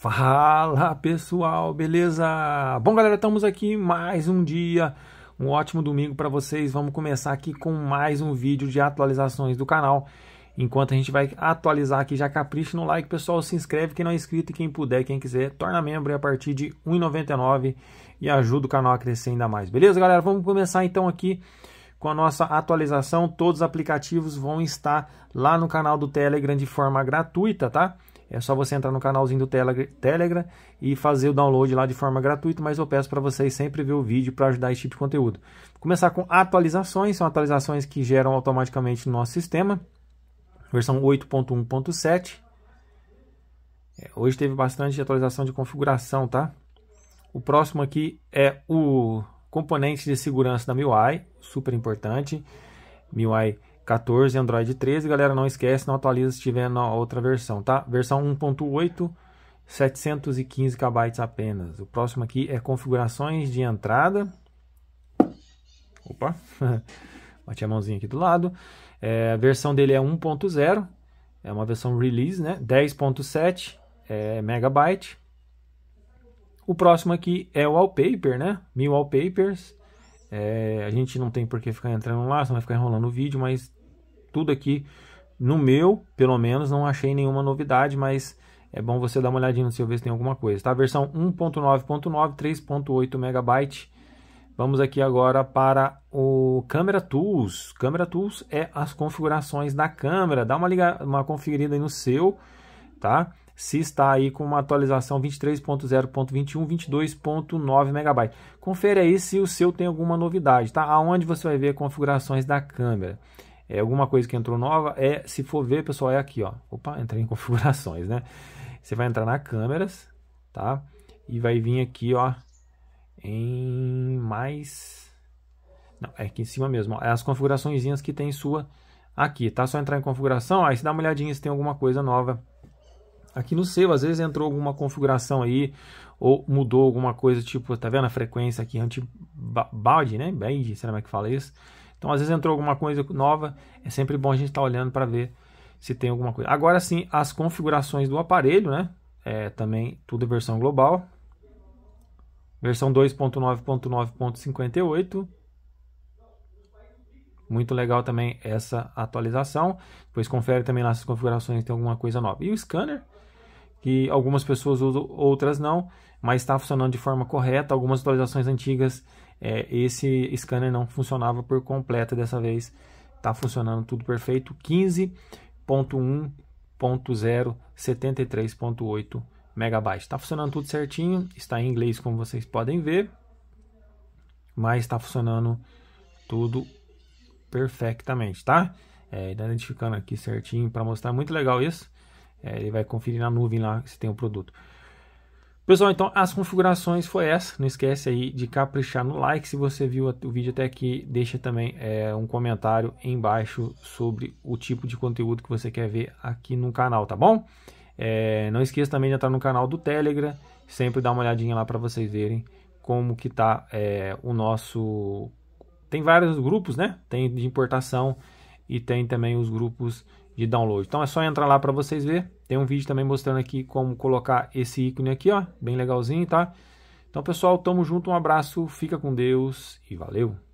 Fala pessoal, beleza? Bom, galera, estamos aqui mais um dia, um ótimo domingo para vocês. Vamos começar aqui com mais um vídeo de atualizações do canal. Enquanto a gente vai atualizar aqui, já capricha no like, pessoal. Se inscreve, quem não é inscrito e quem puder, quem quiser, torna membro a partir de R$ 1,99 e ajuda o canal a crescer ainda mais. Beleza, galera? Vamos começar então aqui com a nossa atualização. Todos os aplicativos vão estar lá no canal do Telegram de forma gratuita, tá? É só você entrar no canalzinho do Telegram e fazer o download lá de forma gratuita, mas eu peço para vocês sempre ver o vídeo para ajudar esse tipo de conteúdo. começar com atualizações, são atualizações que geram automaticamente no nosso sistema. Versão 8.1.7. É, hoje teve bastante atualização de configuração, tá? O próximo aqui é o componente de segurança da MIUI, super importante. MIUI 14, Android 13. Galera, não esquece, não atualiza se tiver na outra versão, tá? Versão 1.8, 715 KB apenas. O próximo aqui é configurações de entrada. Opa! Bati a mãozinha aqui do lado. É, a versão dele é 1.0, é uma versão release, né? 10.7 é, megabyte. O próximo aqui é o wallpaper, né? Mil wallpapers. É, a gente não tem por que ficar entrando lá, senão vai ficar enrolando o vídeo, mas tudo aqui. No meu, pelo menos, não achei nenhuma novidade, mas é bom você dar uma olhadinha no seu ver se tem alguma coisa, tá? Versão 1.9.9, 3.8 megabyte. Vamos aqui agora para o Câmera Tools. Câmera Tools é as configurações da câmera. Dá uma, liga, uma conferida aí no seu, tá? Se está aí com uma atualização 23.0.21, 22.9 MB. Confere aí se o seu tem alguma novidade, tá? Aonde você vai ver configurações da câmera é alguma coisa que entrou nova, é, se for ver, pessoal, é aqui, ó. Opa, entrei em configurações, né? Você vai entrar na câmeras, tá? E vai vir aqui, ó, em mais... Não, é aqui em cima mesmo, ó, é as configuraçõezinhas que tem sua aqui, tá? Só entrar em configuração, aí você dá uma olhadinha se tem alguma coisa nova aqui no seu, às vezes entrou alguma configuração aí, ou mudou alguma coisa, tipo, tá vendo a frequência aqui, anti-balde, né? como será é que fala isso? Então, às vezes entrou alguma coisa nova, é sempre bom a gente estar tá olhando para ver se tem alguma coisa. Agora sim, as configurações do aparelho, né? É, também tudo é versão global. Versão 2.9.9.58. Muito legal também essa atualização. Depois confere também lá se as configurações tem alguma coisa nova. E o scanner, que algumas pessoas usam, outras não, mas está funcionando de forma correta. Algumas atualizações antigas, é, esse scanner não funcionava por completo, dessa vez está funcionando tudo perfeito. 15.1.073.8 megabytes. Está funcionando tudo certinho, está em inglês como vocês podem ver, mas está funcionando tudo perfeitamente, tá? É, identificando aqui certinho para mostrar, muito legal isso. É, ele vai conferir na nuvem lá se tem o produto. Pessoal, então as configurações foi essa. Não esquece aí de caprichar no like. Se você viu o vídeo até aqui, deixa também é, um comentário embaixo sobre o tipo de conteúdo que você quer ver aqui no canal, tá bom? É, não esqueça também de entrar no canal do Telegram. Sempre dá uma olhadinha lá para vocês verem como que tá é, o nosso... Tem vários grupos, né? Tem de importação e tem também os grupos de download. Então é só entrar lá para vocês ver. Tem um vídeo também mostrando aqui como colocar esse ícone aqui, ó, bem legalzinho, tá? Então, pessoal, tamo junto, um abraço, fica com Deus e valeu.